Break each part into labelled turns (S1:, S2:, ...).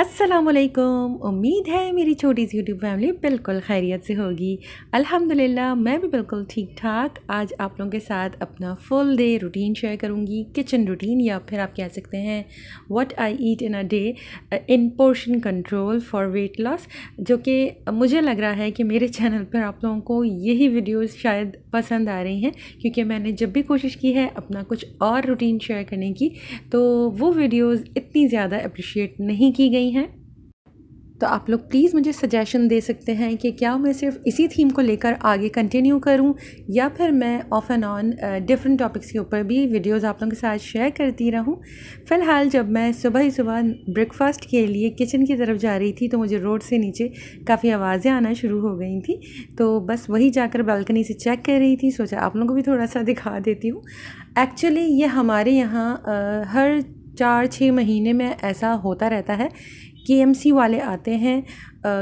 S1: असलकुम उम्मीद है मेरी छोटी सी यूट्यूब फैमिली बिल्कुल खैरियत से होगी अल्हम्दुलिल्लाह मैं भी बिल्कुल ठीक ठाक आज आप लोगों के साथ अपना फुल डे रूटीन शेयर करूँगी किचन रूटीन या फिर आप कह सकते हैं what I eat in a day in portion control for weight loss जो कि मुझे लग रहा है कि मेरे चैनल पर आप लोगों को यही वीडियोज़ शायद पसंद आ रही हैं क्योंकि मैंने जब भी कोशिश की है अपना कुछ और रूटीन शेयर करने की तो वो वीडियोज़ इतनी ज़्यादा अप्रिशिएट नहीं की गई करनी है तो आप लोग प्लीज़ मुझे सजेशन दे सकते हैं कि क्या मैं सिर्फ इसी थीम को लेकर आगे कंटिन्यू करूं या फिर मैं off and on different topics के ऊपर भी वीडियोस आप लोगों के साथ शेयर करती रहूं फ़िलहाल जब मैं सुबह ही सुबह ब्रेकफास्ट के लिए किचन की तरफ जा रही थी तो मुझे रोड से नीचे काफ़ी आवाज़ें आना शुरू हो गई थी तो बस वही जाकर बालकनी से चेक कर रही थी सोचा आप लोगों को भी थोड़ा सा दिखा देती हूँ एक्चुअली ये हमारे यहाँ हर चार छः महीने में ऐसा होता रहता है के एम सी वाले आते हैं आ,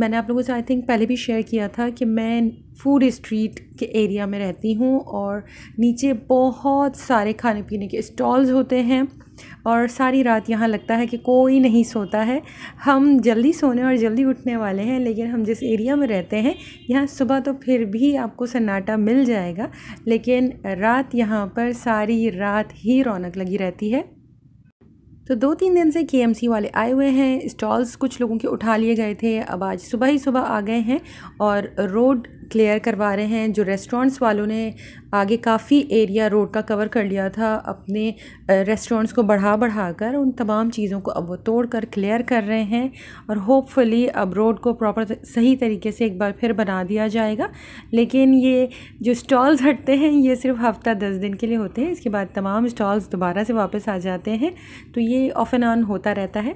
S1: मैंने आप लोगों से आई थिंक पहले भी शेयर किया था कि मैं फूड स्ट्रीट के एरिया में रहती हूँ और नीचे बहुत सारे खाने पीने के स्टॉल्स होते हैं और सारी रात यहाँ लगता है कि कोई नहीं सोता है हम जल्दी सोने और जल्दी उठने वाले हैं लेकिन हम जिस एरिया में रहते हैं यहाँ सुबह तो फिर भी आपको सन्नाटा मिल जाएगा लेकिन रात यहाँ पर सारी रात ही रौनक लगी रहती है तो दो तीन दिन से के वाले आए हुए हैं स्टॉल्स कुछ लोगों के उठा लिए गए थे अब आज सुबह ही सुबह आ गए हैं और रोड क्लियर करवा रहे हैं जो रेस्टोरेंट्स वालों ने आगे काफ़ी एरिया रोड का कवर कर लिया था अपने रेस्टोरेंट्स को बढ़ा बढ़ा कर उन तमाम चीज़ों को अब वो तोड़ कर क्लियर कर रहे हैं और होपफुली अब रोड को प्रॉपर सही तरीके से एक बार फिर बना दिया जाएगा लेकिन ये जो स्टॉल्स हटते हैं ये सिर्फ हफ्ता दस दिन के लिए होते हैं इसके बाद तमाम स्टॉल्स दोबारा से वापस आ जाते हैं तो ये ऑफ़ एंड ऑन होता रहता है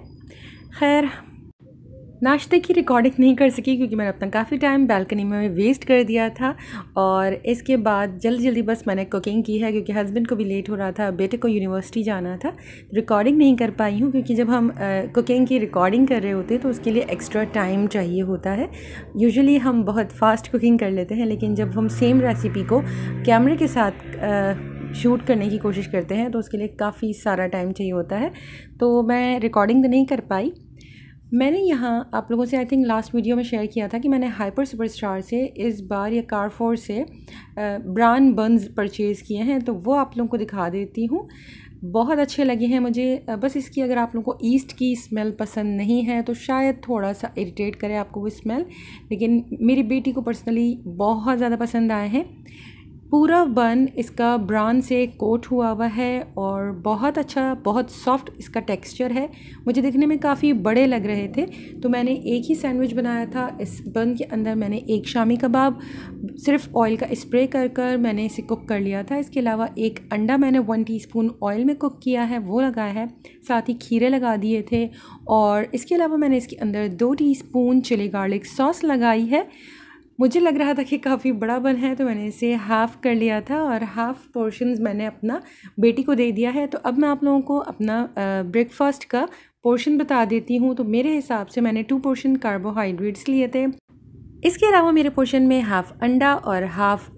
S1: खैर नाश्ते की रिकॉर्डिंग नहीं कर सकी क्योंकि मैंने अपना काफ़ी टाइम बालकनी में वेस्ट कर दिया था और इसके बाद जल्दी जल्दी बस मैंने कुकिंग की है क्योंकि हस्बैंड को भी लेट हो रहा था बेटे को यूनिवर्सिटी जाना था रिकॉर्डिंग नहीं कर पाई हूँ क्योंकि जब हम कुकिंग की रिकॉर्डिंग कर रहे होते हैं तो उसके लिए एक्स्ट्रा टाइम चाहिए होता है यूजली हम बहुत फास्ट कुकिंग कर लेते हैं लेकिन जब हम सेम रेसिपी को कैमरे के साथ uh, शूट करने की कोशिश करते हैं तो उसके लिए काफ़ी सारा टाइम चाहिए होता है तो मैं रिकॉर्डिंग तो नहीं कर पाई मैंने यहाँ आप लोगों से आई थिंक लास्ट वीडियो में शेयर किया था कि मैंने हाइपर सुपरस्टार से इस बार या कारफोर से ब्रांड बन्स परचेज़ किए हैं तो वो आप लोगों को दिखा देती हूँ बहुत अच्छे लगे हैं मुझे बस इसकी अगर आप लोगों को ईस्ट की स्मेल पसंद नहीं है तो शायद थोड़ा सा इरिटेट करे आपको वो स्मेल लेकिन मेरी बेटी को पर्सनली बहुत ज़्यादा पसंद आए हैं पूरा बन इसका ब्राउन से कोट हुआ हुआ है और बहुत अच्छा बहुत सॉफ्ट इसका टेक्सचर है मुझे देखने में काफ़ी बड़े लग रहे थे तो मैंने एक ही सैंडविच बनाया था इस बन के अंदर मैंने एक शामी कबाब सिर्फ ऑयल का स्प्रे कर कर मैंने इसे कुक कर लिया था इसके अलावा एक अंडा मैंने वन टीस्पून ऑयल में कुक किया है वो लगाया है साथ ही खीरे लगा दिए थे और इसके अलावा मैंने इसके अंदर दो टी चिली गार्लिक सॉस लगाई है मुझे लग रहा था कि काफ़ी बड़ा बन है तो मैंने इसे हाफ़ कर लिया था और हाफ़ पोर्शन मैंने अपना बेटी को दे दिया है तो अब मैं आप लोगों को अपना ब्रेकफास्ट का पोर्शन बता देती हूँ तो मेरे हिसाब से मैंने टू पोर्शन कार्बोहाइड्रेट्स लिए थे इसके अलावा मेरे पोर्शन में हाफ़ अंडा और हाफ़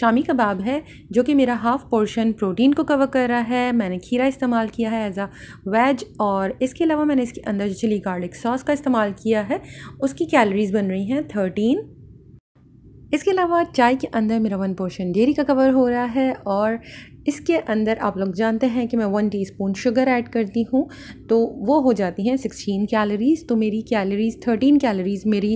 S1: शामी कबाब है जो कि मेरा हाफ़ पोर्शन प्रोटीन को कवर कर रहा है मैंने खीरा इस्तेमाल किया है एज़ आ वेज और इसके अलावा मैंने इसके अंदर चिली गार्लिक सॉस का इस्तेमाल किया है उसकी कैलोरीज़ बन रही हैं थर्टीन इसके अलावा चाय के अंदर मेरा वन पोर्शन डेयरी का कवर हो रहा है और इसके अंदर आप लोग जानते हैं कि मैं वन टीस्पून शुगर ऐड करती हूँ तो वो हो जाती हैं सिक्सटीन कैलोरीज़ तो मेरी कैलोरीज़ थर्टीन कैलोरीज़ मेरी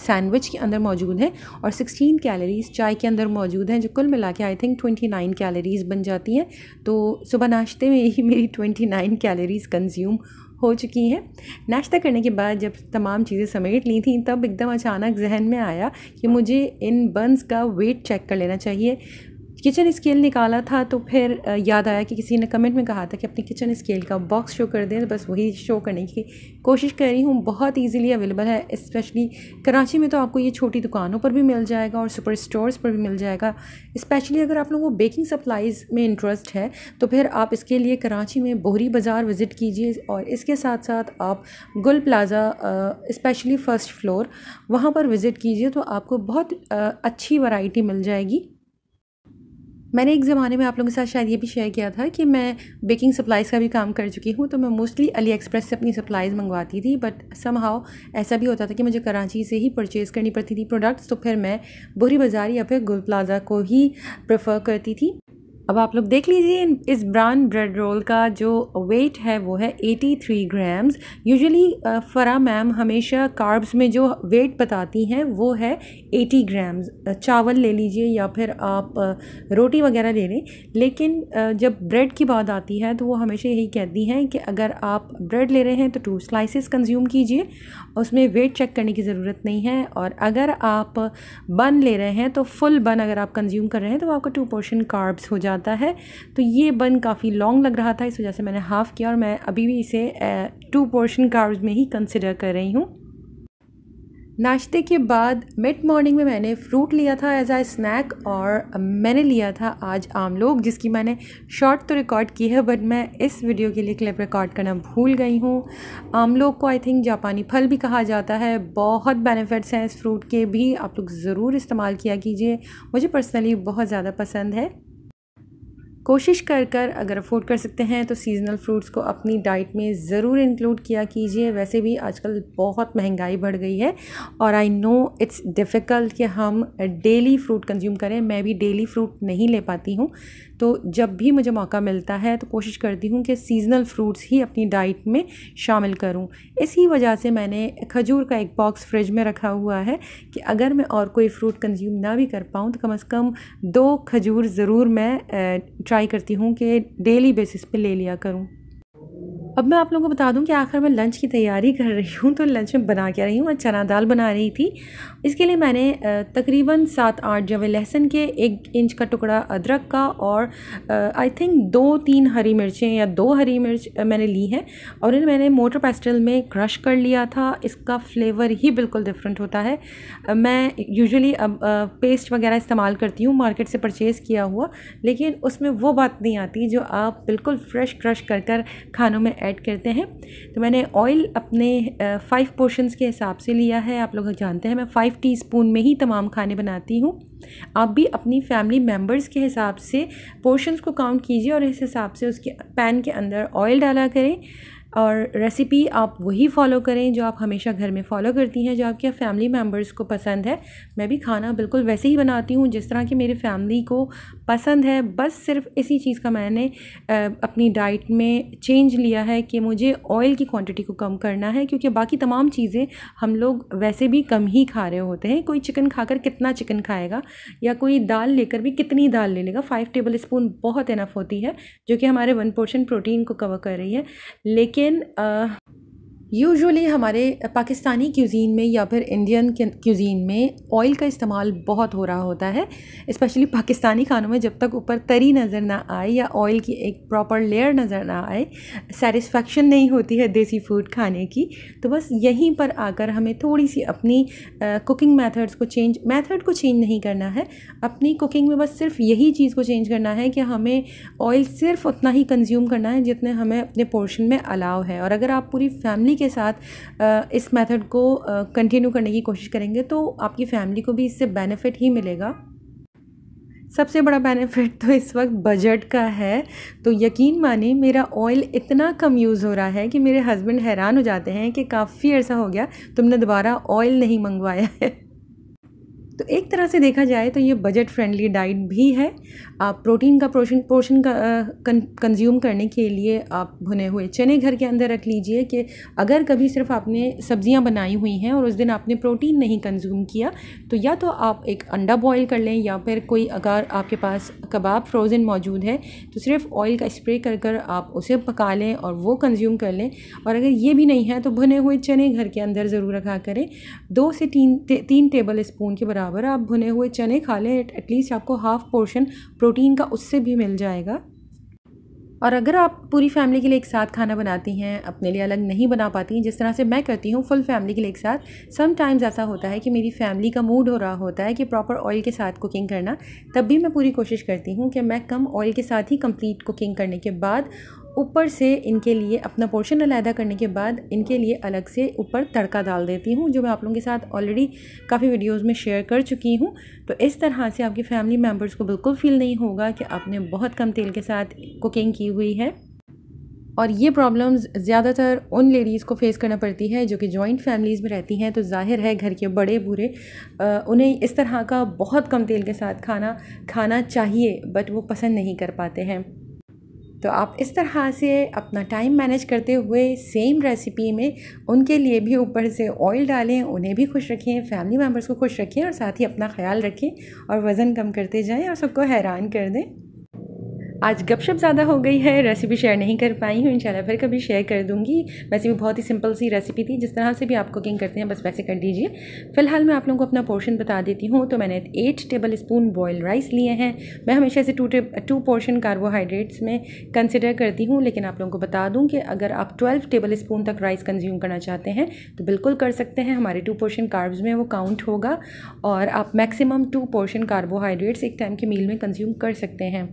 S1: सैंडविच के अंदर मौजूद हैं और सिक्सटीन कैलोरीज़ चाय के अंदर मौजूद हैं जो कुल मिला के I think twenty nine calories बन जाती हैं तो सुबह नाश्ते में ही मेरी ट्वेंटी नाइन कैलोरीज़ कंज्यूम हो चुकी हैं नाश्ता करने के बाद जब तमाम चीज़ें समेट ली थी तब एकदम अचानक जहन में आया कि मुझे इन बंस का वेट चेक कर लेना चाहिए किचन स्केल निकाला था तो फिर याद आया कि किसी ने कमेंट में कहा था कि अपनी किचन स्केल का बॉक्स शो कर दें तो बस वही शो करने की कोशिश कर रही हूँ बहुत इजीली अवेलेबल है स्पेशली कराची में तो आपको ये छोटी दुकानों पर भी मिल जाएगा और सुपर स्टोर्स पर भी मिल जाएगा स्पेशली अगर आप लोगों को बेकिंग सप्लाईज़ में इंटरेस्ट है तो फिर आप इसके लिए कराची में बोहरी बाज़ार विज़िट कीजिए और इसके साथ साथ आप गुल प्लाज़ा इस्पेशली फ़र्स्ट फ्लोर वहाँ पर विज़िट कीजिए तो आपको बहुत अच्छी वैरायटी मिल जाएगी मैंने एक ज़माने में आप लोगों के साथ शायद ये भी शेयर किया था कि मैं बेकिंग सप्लाइज़ का भी काम कर चुकी हूँ तो मैं मोस्टली अली एक्सप्रेस से अपनी सप्लाइज़ मंगवाती थी बट सम हाउ ऐसा भी होता था कि मुझे कराची से ही परचेज़ करनी पड़ती थी प्रोडक्ट्स तो फिर मैं बुरी बाज़ार या फिर गुल प्लाज़ा को ही प्रेफर करती थी अब आप लोग देख लीजिए इस ब्राउन ब्रेड रोल का जो वेट है वो है 83 ग्राम्स यूजली फ़रा मैम हमेशा कार्ब्स में जो वेट बताती हैं वो है 80 ग्राम्स चावल ले लीजिए या फिर आप रोटी वगैरह ले लें लेकिन जब ब्रेड की बात आती है तो वो हमेशा यही कहती हैं कि अगर आप ब्रेड ले रहे हैं तो टू स्लाइसिस कंज्यूम कीजिए उसमें वेट चेक करने की ज़रूरत नहीं है और अगर आप बन ले रहे हैं तो फुल बन अगर आप कंज्यूम कर रहे हैं तो आपका टू पोर्शन कार्ब्स हो जाता जाता है तो ये बन काफ़ी लॉन्ग लग रहा था इस वजह से मैंने हाफ़ किया और मैं अभी भी इसे टू पोर्शन कार्ब्स में ही कंसिडर कर रही हूँ नाश्ते के बाद मिड मॉर्निंग में मैंने फ्रूट लिया था एज आ स्नैक और मैंने लिया था आज आम लोग जिसकी मैंने शॉर्ट तो रिकॉर्ड की है बट मैं इस वीडियो के लिए क्लिप रिकॉर्ड करना भूल गई हूँ आम लोग को आई थिंक जापानी फल भी कहा जाता है बहुत बेनिफिट्स हैं इस फ्रूट के भी आप लोग ज़रूर इस्तेमाल किया कीजिए मुझे पर्सनली बहुत ज़्यादा पसंद है कोशिश कर कर अगर अफोर्ड कर सकते हैं तो सीज़नल फ्रूट्स को अपनी डाइट में ज़रूर इंक्लूड किया कीजिए वैसे भी आजकल बहुत महंगाई बढ़ गई है और आई नो इट्स डिफ़िकल्ट कि हम डेली फ्रूट कंज्यूम करें मैं भी डेली फ्रूट नहीं ले पाती हूँ तो जब भी मुझे मौका मिलता है तो कोशिश करती हूँ कि सीज़नल फ्रूट्स ही अपनी डाइट में शामिल करूँ इसी वजह से मैंने खजूर का एक बॉक्स फ्रिज में रखा हुआ है कि अगर मैं और कोई फ्रूट कंज्यूम ना भी कर पाऊँ तो कम अज़ कम दो खजूर ज़रूर मैं आ, ट्राई करती हूँ कि डेली बेसिस पे ले लिया करूँ अब मैं आप लोगों को बता दूं कि आखिर मैं लंच की तैयारी कर रही हूँ तो लंच में बना क्या रही हूँ मैं चना दाल बना रही थी इसके लिए मैंने तकरीबन सात आठ जवे लहसुन के एक इंच का टुकड़ा अदरक का और आई थिंक दो तीन हरी मिर्चें या दो हरी मिर्च मैंने ली हैं और इन्हें मैंने मोटर पेस्टल में क्रश कर लिया था इसका फ्लेवर ही बिल्कुल डिफरेंट होता है मैं यूजली अब पेस्ट वगैरह इस्तेमाल करती हूँ मार्केट से परचेज़ किया हुआ लेकिन उसमें वो बात नहीं आती जो आप बिल्कुल फ्रेश क्रश कर कर खानों में ऐड करते हैं तो मैंने ऑयल अपने फ़ाइव पोर्शंस के हिसाब से लिया है आप लोग जानते हैं मैं फ़ाइव टीस्पून में ही तमाम खाने बनाती हूँ आप भी अपनी फैमिली मेम्बर्स के हिसाब से पोर्शंस को काउंट कीजिए और इस हिसाब से उसके पैन के अंदर ऑयल डाला करें और रेसिपी आप वही फ़ॉलो करें जो आप हमेशा घर में फ़ॉलो करती हैं जो आपके फैमिली मेम्बर्स को पसंद है मैं भी खाना बिल्कुल वैसे ही बनाती हूँ जिस तरह की मेरी फैमिली को पसंद है बस सिर्फ इसी चीज़ का मैंने अपनी डाइट में चेंज लिया है कि मुझे ऑयल की क्वांटिटी को कम करना है क्योंकि बाकी तमाम चीज़ें हम लोग वैसे भी कम ही खा रहे होते हैं कोई चिकन खाकर कितना चिकन खाएगा या कोई दाल लेकर भी कितनी दाल ले लेगा फ़ाइव टेबल स्पून बहुत इनफ होती है जो कि हमारे वन पोर्शन प्रोटीन को कवर कर रही है लेकिन then यूजुअली हमारे पाकिस्तानी क्यूज़ीन में या फिर इंडियन क्यूज़ीन में ऑयल का इस्तेमाल बहुत हो रहा होता है इस्पेशली पाकिस्तानी खानों में जब तक ऊपर तरी नज़र ना आए या ऑयल की एक प्रॉपर लेयर नज़र ना आए सेटिस्फेक्शन नहीं होती है देसी फूड खाने की तो बस यहीं पर आकर हमें थोड़ी सी अपनी कुकिंग मैथड्स को चेंज मैथड को चेंज नहीं करना है अपनी कुकिंग में बस सिर्फ यही चीज़ को चेंज करना है कि हमें ऑयल सिर्फ उतना ही कंज्यूम करना है जितने हमें अपने पोर्शन में अलाव है और अगर आप पूरी फैमिली के के साथ इस मेथड को कंटिन्यू करने की कोशिश करेंगे तो आपकी फैमिली को भी इससे बेनिफिट ही मिलेगा सबसे बड़ा बेनिफिट तो इस वक्त बजट का है तो यकीन माने मेरा ऑयल इतना कम यूज़ हो रहा है कि मेरे हस्बैंड हैरान हो जाते हैं कि काफ़ी अर्सा हो गया तुमने दोबारा ऑयल नहीं मंगवाया है तो एक तरह से देखा जाए तो ये बजट फ्रेंडली डाइट भी है आप प्रोटीन का पोर्शन पोर्शन कंज्यूम करने के लिए आप भुने हुए चने घर के अंदर रख लीजिए कि अगर कभी सिर्फ आपने सब्जियां बनाई हुई हैं और उस दिन आपने प्रोटीन नहीं कंज्यूम किया तो या तो आप एक अंडा बॉईल कर लें या फिर कोई अगर आपके पास कबाब फ्रोज़न मौजूद है तो सिर्फ ऑयल का स्प्रे कर कर आप उसे पका लें और वो कंज्यूम कर लें और अगर ये भी नहीं है तो भुने हुए चने घर के अंदर ज़रूर रखा करें दो से तीन ते, तीन टेबल स्पून के बराबर बराबर आप भुने हुए चने खा लें एटलीस्ट आपको हाफ़ पोर्शन प्रोटीन का उससे भी मिल जाएगा और अगर आप पूरी फैमिली के लिए एक साथ खाना बनाती हैं अपने लिए अलग नहीं बना पाती जिस तरह से मैं करती हूँ फुल फैमिली के लिए एक साथ टाइम्स ऐसा होता है कि मेरी फैमिली का मूड हो रहा होता है कि प्रॉपर ऑयल के साथ कुकिंग करना तब भी मैं पूरी कोशिश करती हूँ कि मैं कम ऑयल के साथ ही कंप्लीट कुकिंग करने के बाद ऊपर से इनके लिए अपना पोर्शन अलहदा करने के बाद इनके लिए अलग से ऊपर तड़का डाल देती हूँ जो मैं आप लोगों के साथ ऑलरेडी काफ़ी वीडियोस में शेयर कर चुकी हूँ तो इस तरह से आपके फैमिली मेम्बर्स को बिल्कुल फील नहीं होगा कि आपने बहुत कम तेल के साथ कुकिंग की हुई है और ये प्रॉब्लम्स ज़्यादातर उन लेडीज़ को फेस करना पड़ती है जो कि जॉइंट फैमिलीज़ में रहती हैं तो जाहिर है घर के बड़े बूढ़े उन्हें इस तरह का बहुत कम तेल के साथ खाना खाना चाहिए बट वो पसंद नहीं कर पाते हैं तो आप इस तरह से अपना टाइम मैनेज करते हुए सेम रेसिपी में उनके लिए भी ऊपर से ऑयल डालें उन्हें भी खुश रखें फैमिली मेम्बर्स को खुश रखें और साथ ही अपना ख्याल रखें और वज़न कम करते जाएं और सबको हैरान कर दें आज गपशप ज़्यादा हो गई है रेसिपी शेयर नहीं कर पाई हूँ इंशाल्लाह फिर कभी शेयर कर दूँगी वैसे भी बहुत ही सिंपल सी रेसिपी थी जिस तरह से भी आप कुकिंग करते हैं बस वैसे कर दीजिए फिलहाल मैं आप लोगों को अपना पोर्शन बता देती हूँ तो मैंने eight tablespoon boil rice लिए हैं मैं हमेशा से टू टू पोर्शन कार्बोहाइड्रेट्स में कंसिडर करती हूँ लेकिन आप लोगों को बता दूँ कि अगर आप ट्वेल्व टेबल स्पून तक राइस कंज्यूम करना चाहते हैं तो बिल्कुल कर सकते हैं हमारे टू पोर्शन कार्ब्स में वो काउंट होगा और आप मैक्सिमम टू पोर्शन कार्बोहाइड्रेट्स एक टाइम के मील में कंज्यूम कर सकते हैं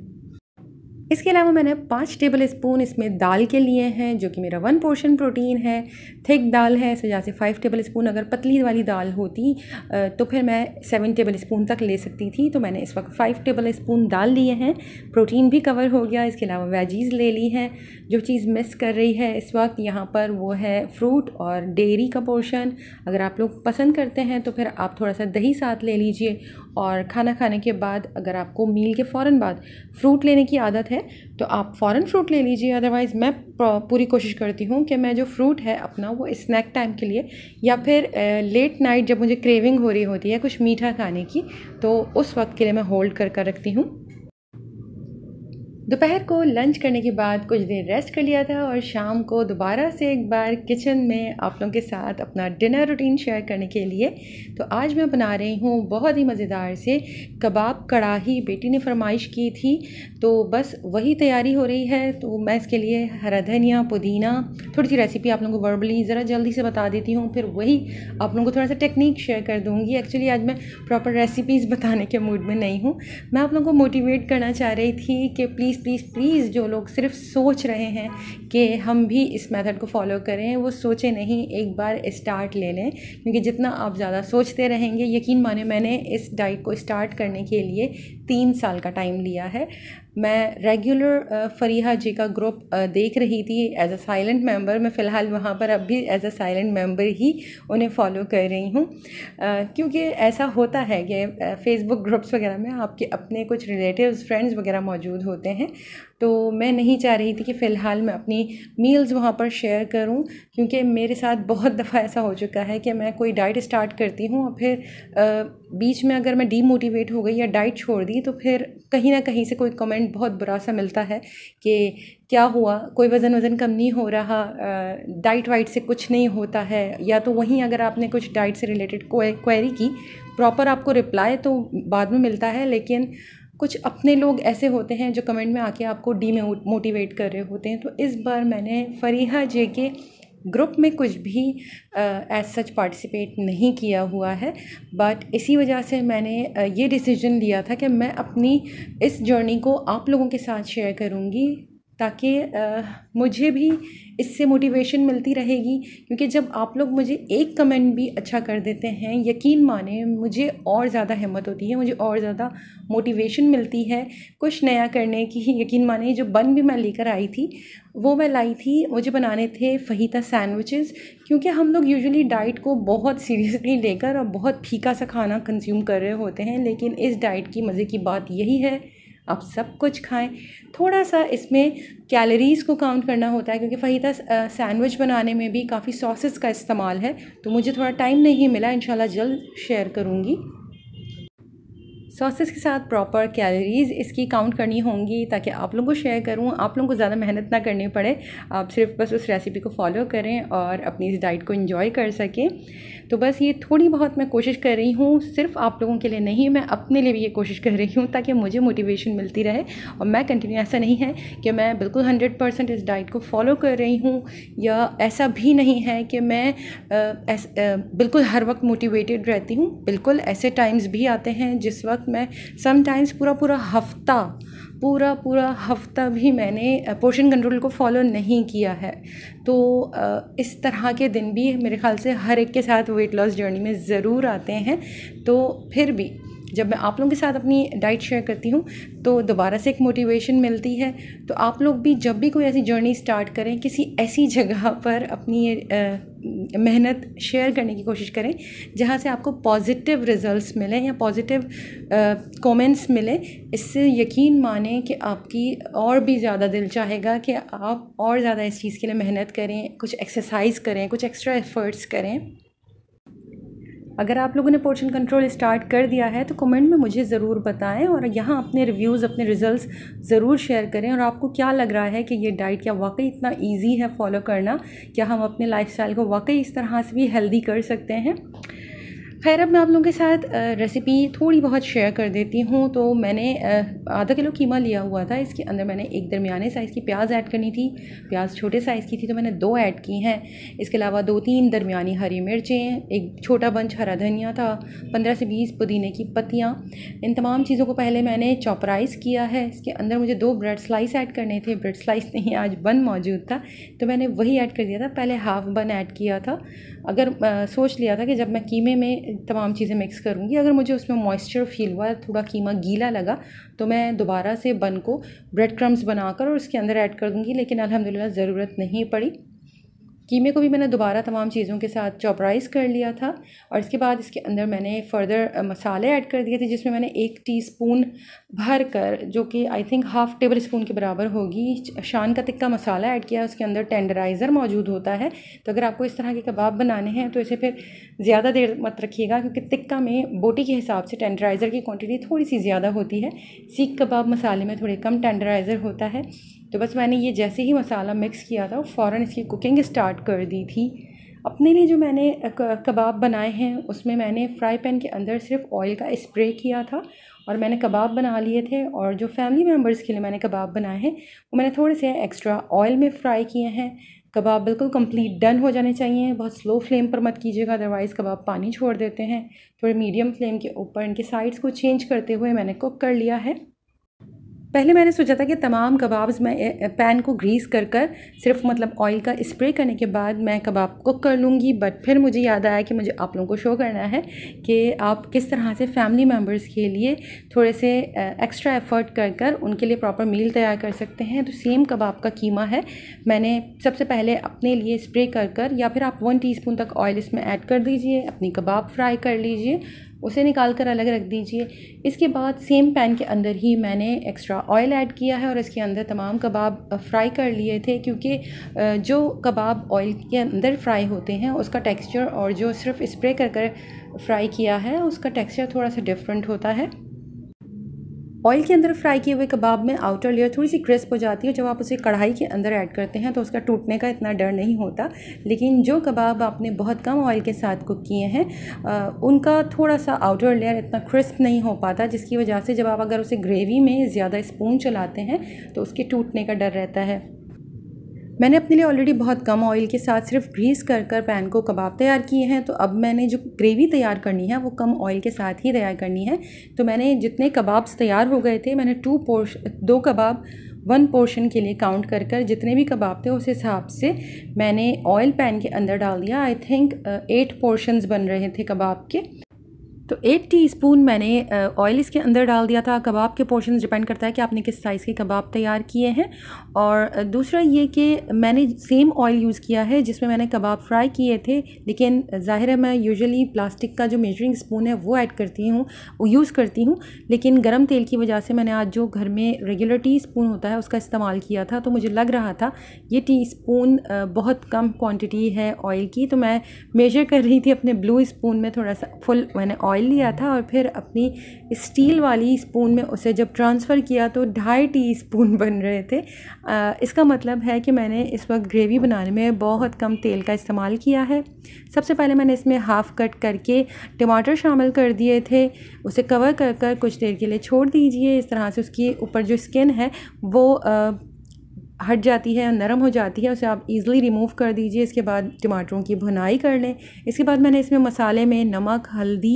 S1: इसके अलावा मैंने पाँच टेबल स्पून इसमें दाल के लिए हैं जो कि मेरा वन पोर्शन प्रोटीन है थिक दाल है इस वजह से फाइव टेबल स्पून अगर पतली वाली दाल होती तो फिर मैं सेवन टेबल स्पून तक ले सकती थी तो मैंने इस वक्त फ़ाइव टेबल स्पून दाल लिए हैं प्रोटीन भी कवर हो गया इसके अलावा वेजीज़ ले ली हैं जो चीज़ मिस कर रही है इस वक्त यहाँ पर वो है फ्रूट और डेयरी का पोर्शन अगर आप लोग पसंद करते हैं तो फिर आप थोड़ा सा दही साथ ले लीजिए और खाना खाने के बाद अगर आपको मील के फ़ौर बाद फ्रूट लेने की आदत है तो आप फ़ौर फ्रूट ले लीजिए अदरवाइज़ मैं पूरी कोशिश करती हूँ कि मैं जो फ्रूट है अपना वो स्नैक टाइम के लिए या फिर लेट नाइट जब मुझे क्रेविंग हो रही होती है कुछ मीठा खाने की तो उस वक्त के लिए मैं होल्ड कर कर रखती हूँ दोपहर को लंच करने के बाद कुछ देर रेस्ट कर लिया था और शाम को दोबारा से एक बार किचन में आप लोगों के साथ अपना डिनर रूटीन शेयर करने के लिए तो आज मैं बना रही हूँ बहुत ही मज़ेदार से कबाब कढ़ाही बेटी ने फरमाइश की थी तो बस वही तैयारी हो रही है तो मैं इसके लिए हरा धनिया पुदीना थोड़ी सी रेसिपी आप लोगों को वर्बली ज़रा जल्दी से बता देती हूँ फिर वही आप लोगों को थोड़ा सा टेक्निक शेयर कर दूँगी एक्चुअली आज मैं प्रॉपर रेसिपीज़ बताने के मूड में नहीं हूँ मैं आप लोगों को मोटिवेट करना चाह रही थी कि प्लीज़ प्लीज़ प्लीज़ प्लीज़ जो लोग सिर्फ सोच रहे हैं कि हम भी इस मेथड को फॉलो करें वो सोचें नहीं एक बार स्टार्ट ले लें क्योंकि जितना आप ज़्यादा सोचते रहेंगे यकीन माने मैंने इस डाइट को स्टार्ट करने के लिए तीन साल का टाइम लिया है मैं रेगुलर फरीहा जी का ग्रुप देख रही थी एज अ साइलेंट मेंबर मैं फ़िलहाल वहाँ पर अब भी एज अ साइलेंट मेंबर ही उन्हें फॉलो कर रही हूँ क्योंकि ऐसा होता है कि फेसबुक ग्रुप्स वगैरह में आपके अपने कुछ रिलेटिव्स फ्रेंड्स वगैरह मौजूद होते हैं तो मैं नहीं चाह रही थी कि फ़िलहाल मैं अपनी मील्स वहाँ पर शेयर करूँ क्योंकि मेरे साथ बहुत दफ़ा ऐसा हो चुका है कि मैं कोई डाइट स्टार्ट करती हूँ और फिर आ, बीच में अगर मैं डीमोटिवेट हो गई या डाइट छोड़ दी तो फिर कहीं ना कहीं से कोई कमेंट बहुत बुरा सा मिलता है कि क्या हुआ कोई वज़न वज़न कम नहीं हो रहा डाइट वाइट से कुछ नहीं होता है या तो वहीं अगर आपने कुछ डाइट से रिलेटेड क्वेरी की प्रॉपर आपको रिप्लाई तो बाद में मिलता है लेकिन कुछ अपने लोग ऐसे होते हैं जो कमेंट में आके आपको डी मोटिवेट कर रहे होते हैं तो इस बार मैंने फरीहा जे के ग्रुप में कुछ भी एज सच पार्टिसिपेट नहीं किया हुआ है बट इसी वजह से मैंने uh, ये डिसीजन लिया था कि मैं अपनी इस जर्नी को आप लोगों के साथ शेयर करूँगी ताकि मुझे भी इससे मोटिवेशन मिलती रहेगी क्योंकि जब आप लोग मुझे एक कमेंट भी अच्छा कर देते हैं यकीन माने मुझे और ज़्यादा हिम्मत होती है मुझे और ज़्यादा मोटिवेशन मिलती है कुछ नया करने की यकीन माने जो बन भी मैं लेकर आई थी वो मैं लाई थी मुझे बनाने थे फहीता सैंडविचेस क्योंकि हम लोग यूजुअली डाइट को बहुत सीरियसली लेकर और बहुत फीका सा खाना कंज्यूम कर रहे होते हैं लेकिन इस डाइट की मज़े की बात यही है आप सब कुछ खाएं थोड़ा सा इसमें कैलोरीज़ को काउंट करना होता है क्योंकि फ़हीदा सैंडविच बनाने में भी काफ़ी सॉसेस का इस्तेमाल है तो मुझे थोड़ा टाइम नहीं मिला इन जल्द शेयर करूँगी सॉसेस के साथ प्रॉपर कैलोरीज़ इसकी काउंट करनी होंगी ताकि आप लोगों को शेयर करूँ आप लोगों को ज़्यादा मेहनत ना करनी पड़े आप सिर्फ बस उस रेसिपी को फॉलो करें और अपनी इस डाइट को इन्जॉय कर सकें तो बस ये थोड़ी बहुत मैं कोशिश कर रही हूँ सिर्फ आप लोगों के लिए नहीं मैं अपने लिए भी ये कोशिश कर रही हूँ ताकि मुझे मोटिवेशन मिलती रहे और मैं कंटिन्यू ऐसा नहीं है कि मैं बिल्कुल हंड्रेड परसेंट इस डाइट को फॉलो कर रही हूँ या ऐसा भी नहीं है कि मैं बिल्कुल हर वक्त मोटिवेटेड रहती हूँ बिल्कुल ऐसे टाइम्स भी आते हैं जिस वक्त साथ मैं समटाइम्स पूरा पूरा हफ्ता पूरा पूरा हफ्ता भी मैंने पोर्शन कंट्रोल को फॉलो नहीं किया है तो इस तरह के दिन भी मेरे ख्याल से हर एक के साथ वेट लॉस जर्नी में ज़रूर आते हैं तो फिर भी जब मैं आप लोगों के साथ अपनी डाइट शेयर करती हूँ तो दोबारा से एक मोटिवेशन मिलती है तो आप लोग भी जब भी कोई ऐसी जर्नी स्टार्ट करें किसी ऐसी जगह पर अपनी मेहनत शेयर करने की कोशिश करें जहाँ से आपको पॉजिटिव रिजल्ट्स मिलें या पॉजिटिव कमेंट्स मिले इससे यकीन माने कि आपकी और भी ज़्यादा दिल चाहेगा कि आप और ज़्यादा इस चीज़ के लिए मेहनत करें कुछ एक्सरसाइज करें कुछ एक्स्ट्रा एफर्ट्स करें अगर आप लोगों ने पोर्शन कंट्रोल स्टार्ट कर दिया है तो कमेंट में मुझे ज़रूर बताएं और यहाँ अपने रिव्यूज़ अपने रिज़ल्ट ज़रूर शेयर करें और आपको क्या लग रहा है कि ये डाइट क्या वाकई इतना ईजी है फॉलो करना क्या हम अपने लाइफ को वाकई इस तरह से भी हेल्दी कर सकते हैं खैर अब मैं आप लोगों के साथ रेसिपी थोड़ी बहुत शेयर कर देती हूँ तो मैंने आधा किलो कीमा लिया हुआ था इसके अंदर मैंने एक दरमियाने साइज़ की प्याज ऐड करनी थी प्याज छोटे साइज़ की थी तो मैंने दो ऐड की हैं इसके अलावा दो तीन दरमिया हरी मिर्चें एक छोटा बंच हरा धनिया था पंद्रह से बीस पुदीने की पत्तियाँ इन तमाम चीज़ों को पहले मैंने चॉपराइज़ किया है इसके अंदर मुझे दो ब्रेड स्लाइस ऐड करने थे ब्रेड स्लाइस नहीं आज बन मौजूद था तो मैंने वही ऐड कर दिया था पहले हाफ बन ऐड किया था अगर आ, सोच लिया था कि जब मैं कीमे में तमाम चीज़ें मिक्स करूँगी अगर मुझे उसमें मॉइस्चर फील हुआ थोड़ा कीमा गीला लगा तो मैं दोबारा से बन को ब्रेड क्रम्स बनाकर और उसके अंदर ऐड कर दूँगी लेकिन अलहमदिल्ला ज़रूरत नहीं पड़ी कीमे को भी मैंने दोबारा तमाम चीज़ों के साथ चॉपराइज़ कर लिया था और इसके बाद इसके अंदर मैंने फ़र्दर मसाले ऐड कर दिए थे जिसमें मैंने एक टीस्पून भर कर जो कि I think half tablespoon के बराबर होगी शान का तिक्का मसाला ऐड किया उसके अंदर टेंडराइज़र मौजूद होता है तो अगर आपको इस तरह के कबाब बनाने हैं तो इसे फिर ज़्यादा देर मत रखिएगा क्योंकि तिक्का में बोटी के हिसाब से टेंडराइज़र की क्वान्टिटी थोड़ी सी ज़्यादा होती है सीख कबाब मसाले में थोड़े कम टेंडराइज़र होता है तो बस मैंने ये जैसे ही मसाला मिक्स किया था फ़ौर इसकी कुकिंग स्टार्ट कर दी थी अपने लिए जो मैंने कबाब बनाए हैं उसमें मैंने फ्राई पैन के अंदर सिर्फ ऑयल का स्प्रे किया था और मैंने कबाब बना लिए थे और जो फैमिली मेम्बर्स के लिए मैंने कबाब बनाए हैं वो मैंने थोड़े से एक्स्ट्रा ऑयल में फ्राई किए हैं कबाब बिल्कुल कंप्लीट डन हो जाने चाहिए बहुत स्लो फ्लेम पर मत कीजिएगा अदरवाइज़ कबाब पानी छोड़ देते हैं थोड़े मीडियम फ्लेम के ऊपर इनके साइड्स को चेंज करते हुए मैंने कुक कर लिया है पहले मैंने सोचा था कि तमाम कबाब्स मैं पैन को ग्रीस कर कर सिर्फ मतलब ऑयल का स्प्रे करने के बाद मैं कबाब कुक कर लूँगी बट फिर मुझे याद आया कि मुझे आप लोगों को शो करना है कि आप किस तरह से फैमिली मेम्बर्स के लिए थोड़े से एक्स्ट्रा एफर्ट कर कर उनके लिए प्रॉपर मील तैयार कर सकते हैं तो सेम कबाब का कीमा है मैंने सबसे पहले अपने लिए स्प्रे कर कर या फिर आप वन टी तक ऑयल इसमें ऐड कर दीजिए अपनी कबाब फ्राई कर लीजिए उसे निकाल कर अलग रख दीजिए इसके बाद सेम पैन के अंदर ही मैंने एक्स्ट्रा ऑयल ऐड किया है और इसके अंदर तमाम कबाब फ्राई कर लिए थे क्योंकि जो कबाब ऑयल के अंदर फ्राई होते हैं उसका टेक्सचर और जो सिर्फ स्प्रे कर कर फ्राई किया है उसका टेक्सचर थोड़ा सा डिफरेंट होता है ऑयल के अंदर फ्राई किए हुए कबाब में आउटर लेयर थोड़ी सी क्रिस्प हो जाती है जब आप उसे कढ़ाई के अंदर ऐड करते हैं तो उसका टूटने का इतना डर नहीं होता लेकिन जो कबाब आपने बहुत कम ऑयल के साथ कुक किए हैं उनका थोड़ा सा आउटर लेयर इतना क्रिस्प नहीं हो पाता जिसकी वजह से जब आप अगर उसे ग्रेवी में ज़्यादा स्पून चलाते हैं तो उसके टूटने का डर रहता है मैंने अपने लिए ऑलरेडी बहुत कम ऑयल के साथ सिर्फ ग्रीस कर कर पैन को कबाब तैयार किए हैं तो अब मैंने जो ग्रेवी तैयार करनी है वो कम ऑयल के साथ ही तैयार करनी है तो मैंने जितने कबाब्स तैयार हो गए थे मैंने टू पोर्श दो कबाब वन पोर्शन के लिए काउंट कर कर जितने भी कबाब थे उस हिसाब से मैंने ऑयल पैन के अंदर डाल दिया आई थिंक एट पोर्शंस बन रहे थे कबाब के तो एक टीस्पून मैंने ऑयल इसके अंदर डाल दिया था कबाब के पोर्शन डिपेंड करता है कि आपने किस साइज़ के कबाब तैयार किए हैं और दूसरा ये कि मैंने सेम ऑयल यूज़ किया है जिसमें मैंने कबाब फ्राई किए थे लेकिन ज़ाहिर है मैं यूजुअली प्लास्टिक का जो मेजरिंग स्पून है वो ऐड करती हूँ वो यूज़ करती हूँ लेकिन गर्म तेल की वजह से मैंने आज जो घर में रेगुलर टी स्पून होता है उसका इस्तेमाल किया था तो मुझे लग रहा था ये टी स्पून बहुत कम क्वान्टिटी है ऑयल की तो मैं मेजर कर रही थी अपने ब्लू स्पून में थोड़ा सा फुल मैंने ऑयल बॉयल लिया था और फिर अपनी स्टील वाली स्पून में उसे जब ट्रांसफ़र किया तो ढाई टी स्पून बन रहे थे आ, इसका मतलब है कि मैंने इस वक्त ग्रेवी बनाने में बहुत कम तेल का इस्तेमाल किया है सबसे पहले मैंने इसमें हाफ़ कट करके टमाटर शामिल कर दिए थे उसे कवर कर कर कुछ देर के लिए छोड़ दीजिए इस तरह से उसकी ऊपर जो स्किन है वो आ, हट जाती है नरम हो जाती है उसे आप इजीली रिमूव कर दीजिए इसके बाद टमाटरों की भुनाई कर लें इसके बाद मैंने इसमें मसाले में नमक हल्दी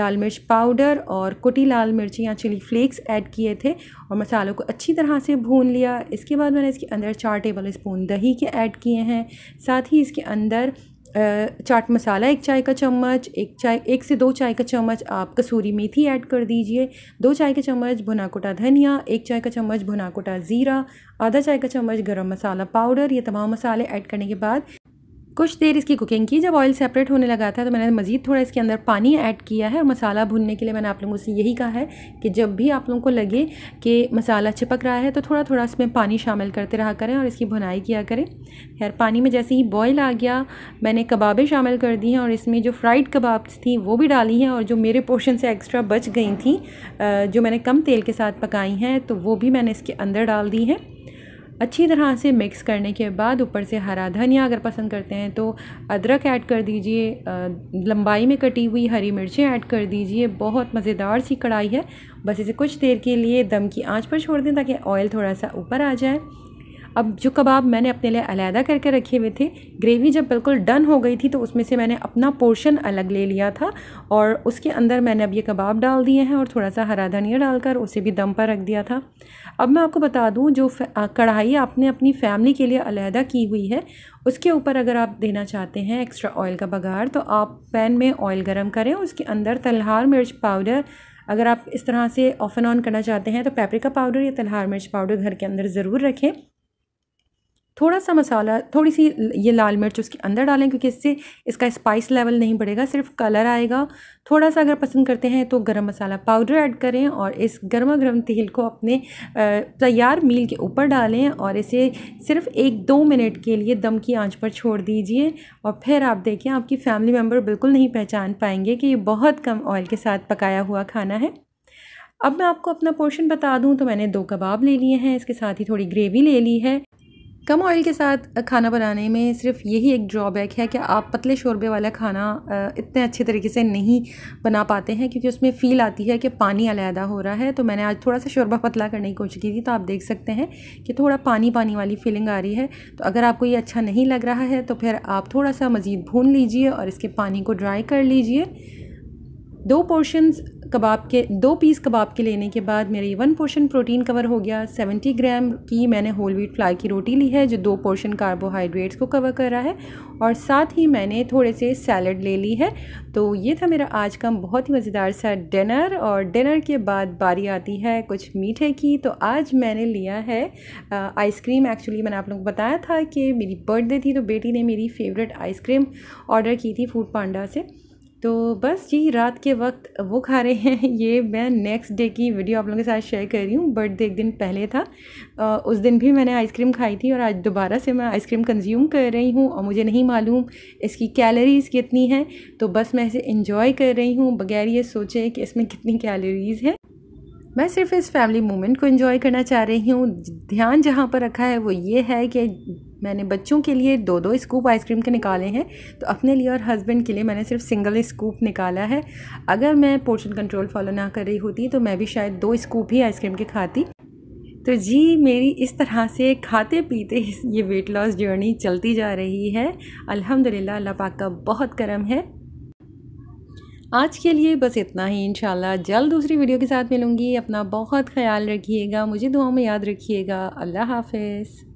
S1: लाल मिर्च पाउडर और कुटी लाल मिर्ची या चिली फ्लेक्स ऐड किए थे और मसालों को अच्छी तरह से भून लिया इसके बाद मैंने इसके अंदर चार टेबल स्पून दही के ऐड किए हैं साथ ही इसके अंदर चाट मसाला एक चाय का चम्मच एक चाय एक से दो चाय का चम्मच आप कसूरी मेथी ऐड कर दीजिए दो चाय का चम्मच भुना कोटा धनिया एक चाय का चम्मच भुना कोटा ज़ीरा आधा चाय का चम्मच गरम मसाला पाउडर ये तमाम मसाले ऐड करने के बाद कुछ देर इसकी कुकिंग की जब ऑयल सेपरेट होने लगा था तो मैंने मज़ीद थोड़ा इसके अंदर पानी ऐड किया है और मसाला भुनने के लिए मैंने आप लोगों से यही कहा है कि जब भी आप लोगों को लगे कि मसाला चिपक रहा है तो थोड़ा थोड़ा इसमें पानी शामिल करते रहा करें और इसकी भुनाई किया करें खैर पानी में जैसे ही बॉयल आ गया मैंने कबाबें शामिल कर दी हैं और इसमें जो फ्राइड कबाब थी वो भी डाली हैं और जो मेरे पोर्शन से एक्स्ट्रा बच गई थी जो मैंने कम तेल के साथ पकाई हैं तो वो भी मैंने इसके अंदर डाल दी हैं अच्छी तरह से मिक्स करने के बाद ऊपर से हरा धनिया अगर पसंद करते हैं तो अदरक ऐड कर दीजिए लंबाई में कटी हुई हरी मिर्चें ऐड कर दीजिए बहुत मज़ेदार सी कढ़ाई है बस इसे कुछ देर के लिए दम की आंच पर छोड़ दें ताकि ऑयल थोड़ा सा ऊपर आ जाए अब जो कबाब मैंने अपने लिए अलहदा करके रखे हुए थे ग्रेवी जब बिल्कुल डन हो गई थी तो उसमें से मैंने अपना पोर्शन अलग ले लिया था और उसके अंदर मैंने अब ये कबाब डाल दिए हैं और थोड़ा सा हरा धनिया डालकर उसे भी दम पर रख दिया था अब मैं आपको बता दूँ जो कढ़ाई आपने अपनी फ़ैमिली के लिए अलहदा की हुई है उसके ऊपर अगर आप देना चाहते हैं एक्स्ट्रा ऑयल का बघार तो आप पैन में ऑयल गर्म करें उसके अंदर तलहार मिर्च पाउडर अगर आप इस तरह से ऑफ एंड ऑन करना चाहते हैं तो पेपरिका पाउडर या तलहार मिर्च पाउडर घर के अंदर ज़रूर रखें थोड़ा सा मसाला थोड़ी सी ये लाल मिर्च उसके अंदर डालें क्योंकि इससे इसका स्पाइस लेवल नहीं बढ़ेगा सिर्फ कलर आएगा थोड़ा सा अगर पसंद करते हैं तो गरम मसाला पाउडर ऐड करें और इस गर्मा गर्म तेल को अपने तैयार मील के ऊपर डालें और इसे सिर्फ एक दो मिनट के लिए दम की आंच पर छोड़ दीजिए और फिर आप देखें आपकी फैमिली मेम्बर बिल्कुल नहीं पहचान पाएंगे कि ये बहुत कम ऑयल के साथ पकाया हुआ खाना है अब मैं आपको अपना पोर्शन बता दूं तो मैंने दो कबाब ले लिए हैं इसके साथ ही थोड़ी ग्रेवी ले ली है कम ऑयल के साथ खाना बनाने में सिर्फ यही एक ड्रॉबैक है कि आप पतले शोरबे वाला खाना इतने अच्छे तरीके से नहीं बना पाते हैं क्योंकि उसमें फ़ील आती है कि पानी अलहदा हो रहा है तो मैंने आज थोड़ा सा शोरबा पतला करने की कोशिश की थी तो आप देख सकते हैं कि थोड़ा पानी पानी वाली फीलिंग आ रही है तो अगर आपको ये अच्छा नहीं लग रहा है तो फिर आप थोड़ा सा मज़ीद भून लीजिए और इसके पानी को ड्राई कर लीजिए दो पोर्शंस कबाब के दो पीस कबाब के लेने के बाद मेरी वन पोर्शन प्रोटीन कवर हो गया 70 ग्राम की मैंने होल व्हीट फ्लाई की रोटी ली है जो दो पोर्शन कार्बोहाइड्रेट्स को कवर कर रहा है और साथ ही मैंने थोड़े से सैलड ले ली है तो ये था मेरा आज का बहुत ही मज़ेदार सा डिनर और डिनर के बाद बारी आती है कुछ मीठे की तो आज मैंने लिया है आइसक्रीम एक्चुअली मैंने आप लोगों को बताया था कि मेरी बर्थडे थी तो बेटी ने मेरी फेवरेट आइसक्रीम ऑर्डर की थी फूड पांडा से तो बस यही रात के वक्त वो खा रहे हैं ये मैं नेक्स्ट डे की वीडियो आप लोगों के साथ शेयर कर रही हूँ बर्थडे एक दिन पहले था उस दिन भी मैंने आइसक्रीम खाई थी और आज दोबारा से मैं आइसक्रीम कंज्यूम कर रही हूँ और मुझे नहीं मालूम इसकी कैलोरीज़ कितनी हैं तो बस मैं इसे इंजॉय कर रही हूँ बगैर ये सोचे कि इसमें कितनी कैलोरीज़ हैं मैं सिर्फ इस फैमिली मोमेंट को इन्जॉय करना चाह रही हूँ ध्यान जहाँ पर रखा है वो ये है कि मैंने बच्चों के लिए दो दो स्कूप आइसक्रीम के निकाले हैं तो अपने लिए और हस्बैंड के लिए मैंने सिर्फ सिंगल स्कूप निकाला है अगर मैं पोर्शन कंट्रोल फॉलो ना कर रही होती तो मैं भी शायद दो स्कूप ही आइसक्रीम के खाती तो जी मेरी इस तरह से खाते पीते ये वेट लॉस जर्नी चलती जा रही है अल्हम्दुलिल्लाह अल्लाह पाक का बहुत करम है आज के लिए बस इतना ही इंशाल्लाह जल्द दूसरी वीडियो के साथ मिलूँगी अपना बहुत ख्याल रखिएगा मुझे दुआ में याद रखिएगा अल्लाह हाफिज़